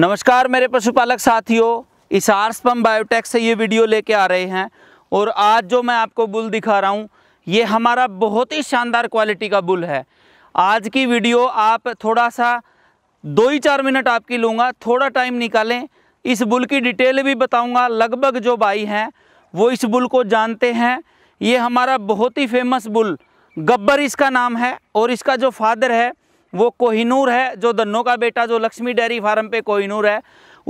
नमस्कार मेरे पशुपालक साथियों इसार्स पम बायोटेक से ये वीडियो लेके आ रहे हैं और आज जो मैं आपको बुल दिखा रहा हूँ ये हमारा बहुत ही शानदार क्वालिटी का बुल है आज की वीडियो आप थोड़ा सा दो ही चार मिनट आपकी लूँगा थोड़ा टाइम निकालें इस बुल की डिटेल भी बताऊँगा लगभग जो भाई हैं वो इस बुल को जानते हैं ये हमारा बहुत ही फेमस बुल गब्बर इसका नाम है और इसका जो फादर है वो कोहिनूर है जो दन्नों का बेटा जो लक्ष्मी डेयरी फार्म पे कोहिनूर है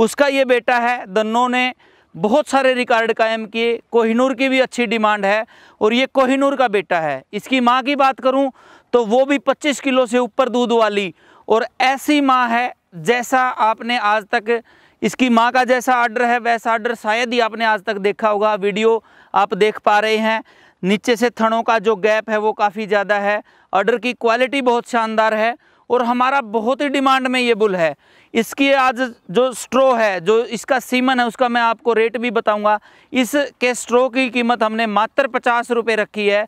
उसका ये बेटा है दन्नों ने बहुत सारे रिकॉर्ड कायम किए कोहिनूर की भी अच्छी डिमांड है और ये कोहिनूर का बेटा है इसकी माँ की बात करूँ तो वो भी 25 किलो से ऊपर दूध वाली और ऐसी माँ है जैसा आपने आज तक इसकी माँ का जैसा आर्डर है वैसा आर्डर शायद ही आपने आज तक देखा होगा वीडियो आप देख पा रहे हैं नीचे से थनों का जो गैप है वो काफ़ी ज़्यादा है ऑर्डर की क्वालिटी बहुत शानदार है और हमारा बहुत ही डिमांड में ये बुल है इसकी आज जो स्ट्रो है जो इसका सीमन है उसका मैं आपको रेट भी बताऊंगा इसके स्ट्रो की कीमत हमने मात्र पचास रुपये रखी है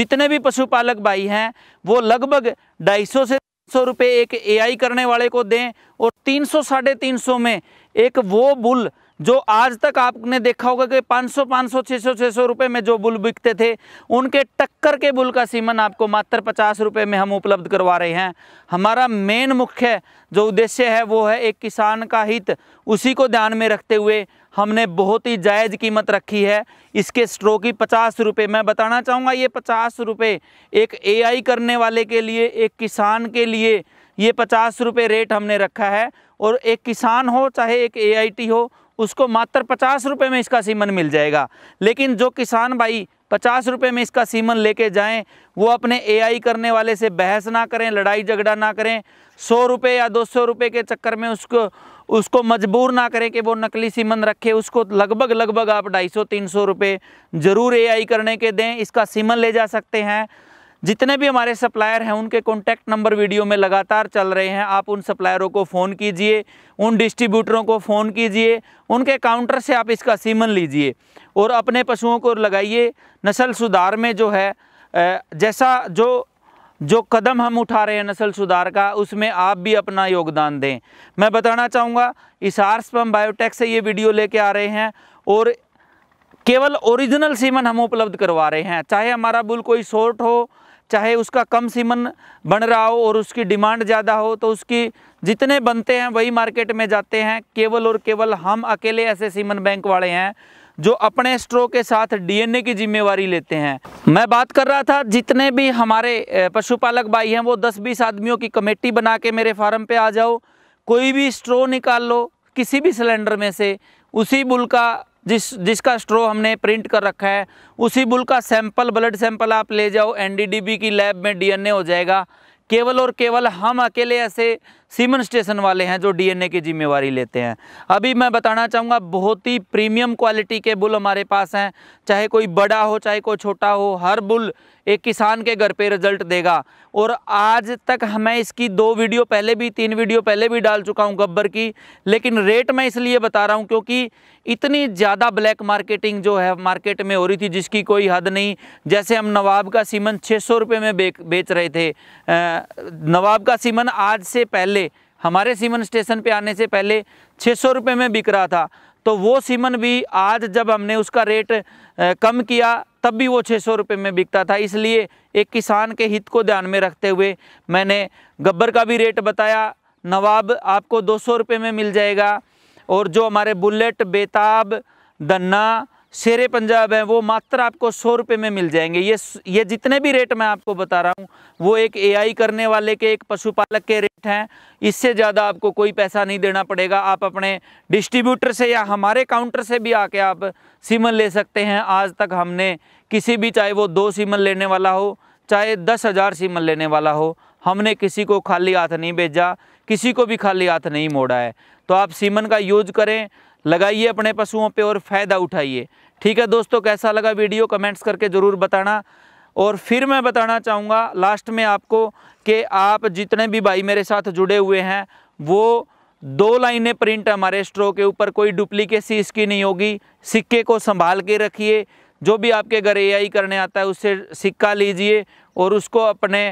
जितने भी पशुपालक भाई हैं वो लगभग ढाई सौ से सौ रुपये एक एआई करने वाले को दें और तीन सौ साढ़े तीन सौ में एक वो बुल जो आज तक आपने देखा होगा कि 500 500 600 600 रुपए में जो बुल बिकते थे उनके टक्कर के बुल का सीमन आपको मात्र पचास रुपये में हम उपलब्ध करवा रहे हैं हमारा मेन मुख्य जो उद्देश्य है वो है एक किसान का हित उसी को ध्यान में रखते हुए हमने बहुत ही जायज़ कीमत रखी है इसके स्ट्रो की पचास रुपये मैं बताना चाहूँगा ये पचास रुपये एक ए करने वाले के लिए एक किसान के लिए ये पचास रुपये रेट हमने रखा है और एक किसान हो चाहे एक ए हो उसको मात्र पचास रुपये में इसका सीमन मिल जाएगा लेकिन जो किसान भाई पचास रुपये में इसका सीमन लेके जाएं वो अपने एआई करने वाले से बहस ना करें लड़ाई झगड़ा ना करें सौ रुपये या दो सौ रुपये के चक्कर में उसको उसको मजबूर ना करें कि वो नकली सीमन रखे उसको लगभग लगभग आप ढाई सौ तीन सौ रुपये ज़रूर ए करने के दें इसका सीमन ले जा सकते हैं जितने भी हमारे सप्लायर हैं उनके कॉन्टैक्ट नंबर वीडियो में लगातार चल रहे हैं आप उन सप्लायरों को फ़ोन कीजिए उन डिस्ट्रीब्यूटरों को फ़ोन कीजिए उनके काउंटर से आप इसका सीमन लीजिए और अपने पशुओं को लगाइए नस्ल सुधार में जो है जैसा जो जो कदम हम उठा रहे हैं नस्ल सुधार का उसमें आप भी अपना योगदान दें मैं बताना चाहूँगा इसार स्पम बायोटेक से ये वीडियो लेके आ रहे हैं और केवल ओरिजिनल सीमन हम उपलब्ध करवा रहे हैं चाहे हमारा बुल कोई शॉर्ट हो चाहे उसका कम सीमन बन रहा हो और उसकी डिमांड ज़्यादा हो तो उसकी जितने बनते हैं वही मार्केट में जाते हैं केवल और केवल हम अकेले ऐसे सीमन बैंक वाले हैं जो अपने स्ट्रो के साथ डीएनए की जिम्मेवारी लेते हैं मैं बात कर रहा था जितने भी हमारे पशुपालक भाई हैं वो 10-20 आदमियों की कमेटी बना के मेरे फार्म पे आ जाओ कोई भी स्ट्रो निकाल लो किसी भी सिलेंडर में से उसी बुल का जिस जिसका स्ट्रो हमने प्रिंट कर रखा है उसी बुल का सैंपल ब्लड सैंपल आप ले जाओ एनडीडीबी की लैब में डीएनए हो जाएगा केवल और केवल हम अकेले ऐसे सीमन स्टेशन वाले हैं जो डीएनए की जिम्मेवारी लेते हैं अभी मैं बताना चाहूँगा बहुत ही प्रीमियम क्वालिटी के बुल हमारे पास हैं चाहे कोई बड़ा हो चाहे कोई छोटा हो हर बुल एक किसान के घर पे रिजल्ट देगा और आज तक हमें इसकी दो वीडियो पहले भी तीन वीडियो पहले भी डाल चुका हूँ गब्बर की लेकिन रेट मैं इसलिए बता रहा हूँ क्योंकि इतनी ज़्यादा ब्लैक मार्केटिंग जो है मार्केट में हो रही थी जिसकी कोई हद नहीं जैसे हम नवाब का सीमन छः सौ में बेच रहे थे नवाब का सीमन आज से पहले हमारे सीमन स्टेशन पे आने से पहले छः सौ में बिक रहा था तो वो सीमन भी आज जब हमने उसका रेट कम किया तब भी वो छः सौ रुपये में बिकता था इसलिए एक किसान के हित को ध्यान में रखते हुए मैंने गब्बर का भी रेट बताया नवाब आपको दो सौ रुपये में मिल जाएगा और जो हमारे बुलेट बेताब दन्ना शेर पंजाब हैं वो मात्र आपको सौ रुपये में मिल जाएंगे ये ये जितने भी रेट मैं आपको बता रहा हूँ वो एक एआई करने वाले के एक पशुपालक के रेट हैं इससे ज़्यादा आपको कोई पैसा नहीं देना पड़ेगा आप अपने डिस्ट्रीब्यूटर से या हमारे काउंटर से भी आके आप सीमन ले सकते हैं आज तक हमने किसी भी चाहे वो दो सीमन लेने वाला हो चाहे दस हज़ार सीमन लेने वाला हो हमने किसी को खाली हाथ नहीं भेजा किसी को भी खाली हाथ नहीं मोड़ा है तो आप सीमन का यूज करें लगाइए अपने पशुओं पे और फ़ायदा उठाइए ठीक है दोस्तों कैसा लगा वीडियो कमेंट्स करके ज़रूर बताना और फिर मैं बताना चाहूँगा लास्ट में आपको कि आप जितने भी भाई मेरे साथ जुड़े हुए हैं वो दो लाइनें प्रिंट हमारे स्ट्रो के ऊपर कोई डुप्लीकेसी इसकी नहीं होगी सिक्के को संभाल के रखिए जो भी आपके घर ए करने आता है उससे सिक्का लीजिए और उसको अपने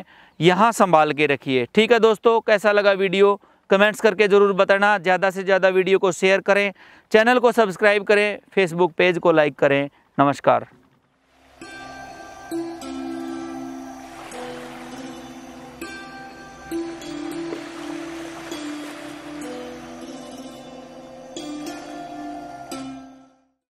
यहाँ संभाल के रखिए ठीक है दोस्तों कैसा लगा वीडियो कमेंट्स करके ज़रूर बताना ज़्यादा से ज़्यादा वीडियो को शेयर करें चैनल को सब्सक्राइब करें फेसबुक पेज को लाइक करें नमस्कार